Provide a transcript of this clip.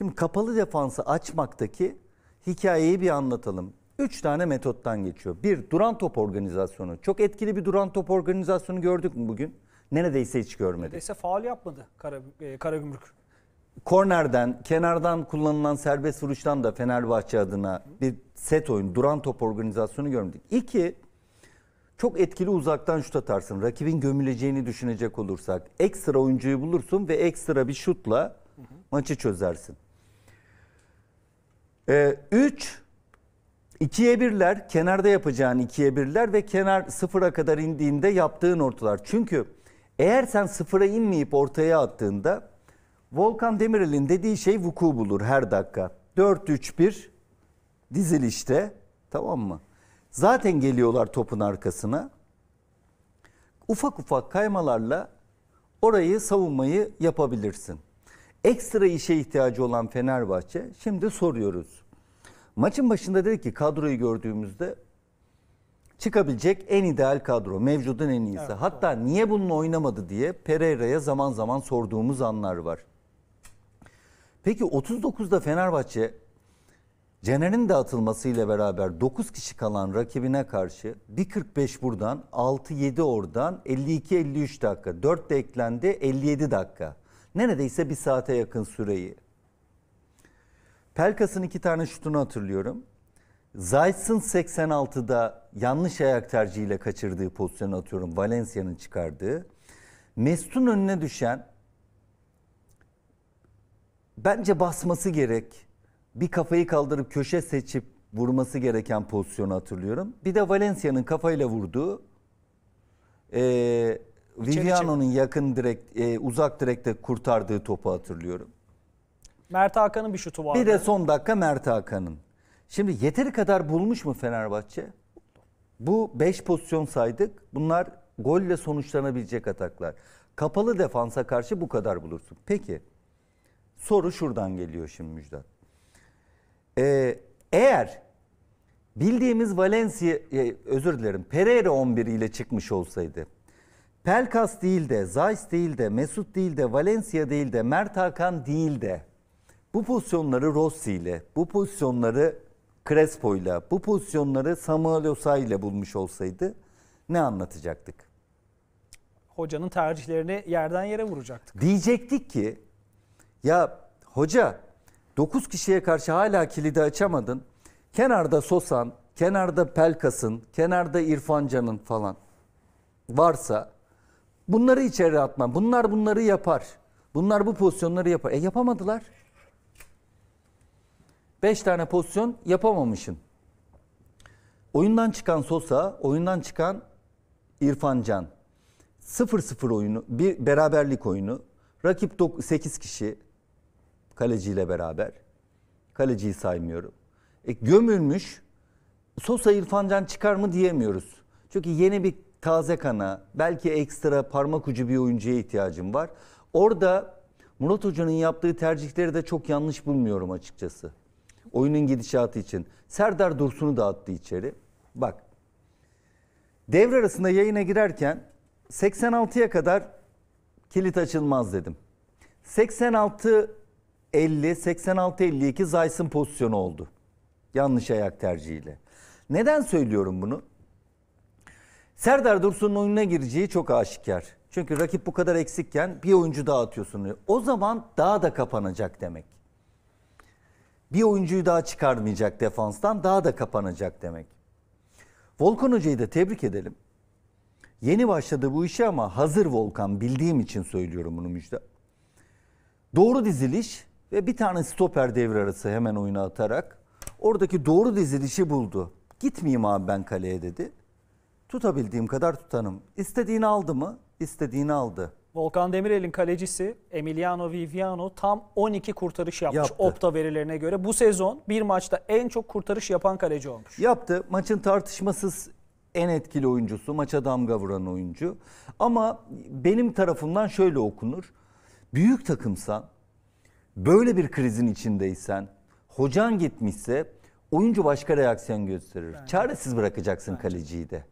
Şimdi kapalı defansı açmaktaki hikayeyi bir anlatalım. Üç tane metottan geçiyor. Bir, duran top organizasyonu. Çok etkili bir duran top organizasyonu gördük mü bugün? Neredeyse hiç görmedik. Neredeyse faal yapmadı Kara, e, Karagümrük. Kornerden, kenardan kullanılan serbest vuruştan da Fenerbahçe adına bir set oyun, duran top organizasyonu görmedik. İki, çok etkili uzaktan şut atarsın. Rakibin gömüleceğini düşünecek olursak. Ekstra oyuncuyu bulursun ve ekstra bir şutla maçı çözersin. 3, ee, üç, ikiye birler, kenarda yapacağın ikiye birler ve kenar sıfıra kadar indiğinde yaptığın ortalar. Çünkü eğer sen sıfıra inmeyip ortaya attığında Volkan Demirel'in dediği şey vuku bulur her dakika. 4-3-1 dizilişte tamam mı? Zaten geliyorlar topun arkasına. Ufak ufak kaymalarla orayı savunmayı yapabilirsin ekstra işe ihtiyacı olan Fenerbahçe şimdi soruyoruz. Maçın başında dedi ki kadroyu gördüğümüzde çıkabilecek en ideal kadro, mevcudun en iyisi. Evet, Hatta evet. niye bununla oynamadı diye Pereira'ya zaman zaman sorduğumuz anlar var. Peki 39'da Fenerbahçe Cener'in de atılmasıyla beraber 9 kişi kalan rakibine karşı 1.45 buradan, 6-7 oradan, 52-53 dakika, 4 de eklendi 57 dakika neredeyse bir saate yakın süreyi. Pelkas'ın iki tane şutunu hatırlıyorum. Zayt'sın 86'da yanlış ayak tercihiyle kaçırdığı pozisyonu atıyorum. Valencia'nın çıkardığı. Mesut'un önüne düşen bence basması gerek. Bir kafayı kaldırıp köşe seçip vurması gereken pozisyonu hatırlıyorum. Bir de Valencia'nın kafayla vurduğu e, Viviano'nun yakın direkt e, uzak direkte kurtardığı topu hatırlıyorum. Mert Hakan'ın bir şutu vardı. Bir de son dakika Mert Hakan'ın. Şimdi yeteri kadar bulmuş mu Fenerbahçe? Bu 5 pozisyon saydık. Bunlar golle sonuçlanabilecek ataklar. Kapalı defansa karşı bu kadar bulursun. Peki soru şuradan geliyor şimdi Müjdat. Ee, eğer bildiğimiz Valencia, e, özür dilerim Pereira 11 ile çıkmış olsaydı Pelkas değil de, Zayis değil de, Mesut değil de, Valencia değil de, Mert Hakan değil de bu pozisyonları Rossi ile, bu pozisyonları Crespo ile, bu pozisyonları Samuel Osa ile bulmuş olsaydı ne anlatacaktık? Hocanın tercihlerini yerden yere vuracaktık. Diyecektik ki ya hoca 9 kişiye karşı hala kilidi açamadın. Kenarda Sosan, kenarda Pelkas'ın, kenarda İrfancan'ın falan varsa Bunları içeri atman. Bunlar bunları yapar. Bunlar bu pozisyonları yapar. E yapamadılar. Beş tane pozisyon yapamamışın. Oyundan çıkan Sosa, oyundan çıkan İrfan Can. 0-0 oyunu, bir beraberlik oyunu. Rakip 8 kişi kaleciyle beraber. Kaleciyi saymıyorum. E, gömülmüş. Sosa İrfan Can çıkar mı diyemiyoruz. Çünkü yeni bir taze kana, belki ekstra parmak ucu bir oyuncuya ihtiyacım var. Orada Murat Hoca'nın yaptığı tercihleri de çok yanlış bulmuyorum açıkçası. Oyunun gidişatı için. Serdar Dursun'u da attı içeri. Bak. Devre arasında yayına girerken 86'ya kadar kilit açılmaz dedim. 86 50 86 52 Zayson pozisyonu oldu. Yanlış ayak tercihiyle. Neden söylüyorum bunu? Serdar Dursun'un oyununa gireceği çok aşikar. Çünkü rakip bu kadar eksikken bir oyuncu daha atıyorsun. O zaman daha da kapanacak demek. Bir oyuncuyu daha çıkarmayacak defanstan daha da kapanacak demek. Volkan Hoca'yı da tebrik edelim. Yeni başladı bu işe ama hazır Volkan bildiğim için söylüyorum bunu müjde. Doğru diziliş ve bir tane stoper devre arası hemen oyuna atarak oradaki doğru dizilişi buldu. Gitmeyeyim abi ben kaleye dedi. Tutabildiğim kadar tutanım. İstediğini aldı mı? İstediğini aldı. Volkan Demirel'in kalecisi Emiliano Viviano tam 12 kurtarış yapmış Yaptı. Opta verilerine göre. Bu sezon bir maçta en çok kurtarış yapan kaleci olmuş. Yaptı. Maçın tartışmasız en etkili oyuncusu, maça damga vuran oyuncu. Ama benim tarafından şöyle okunur. Büyük takımsan, böyle bir krizin içindeysen, hocan gitmişse oyuncu başka reaksiyon gösterir. Bence. Çaresiz bırakacaksın kaleciyi de.